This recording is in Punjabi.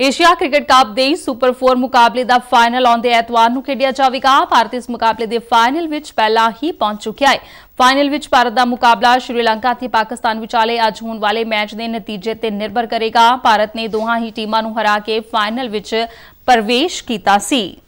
ਏਸ਼ੀਆ ਕ੍ਰਿਕਟ ਕੱਪ ਦੇ ਸੁਪਰ 4 ਮੁਕਾਬਲੇ ਦਾ ਫਾਈਨਲ ਆਉਂਦੇ ਐਤਵਾਰ ਨੂੰ ਖੇਡਿਆ ਜਾਵੇਗਾ ਭਾਰਤ ਇਸ ਮੁਕਾਬਲੇ ਦੇ ਫਾਈਨਲ ਵਿੱਚ ਪਹਿਲਾਂ ਹੀ ਪਹੁੰਚ ਚੁੱਕਿਆ ਹੈ ਫਾਈਨਲ ਵਿੱਚ ਭਾਰਤ ਦਾ ਮੁਕਾਬਲਾ ਸ਼੍ਰੀਲੰਕਾ ਤੇ ਪਾਕਿਸਤਾਨ ਵਿਚਾਲੇ ਅੱਜ ਹੋਣ ਵਾਲੇ ਮੈਚ ਦੇ ਨਤੀਜੇ ਤੇ ਨਿਰਭਰ ਕਰੇਗਾ ਭਾਰਤ ਨੇ ਦੋਹਾਂ ਹੀ ਟੀਮਾਂ ਨੂੰ ਹਰਾ ਕੇ ਫਾਈਨਲ ਵਿੱਚ ਪ੍ਰਵੇਸ਼ ਕੀਤਾ ਸੀ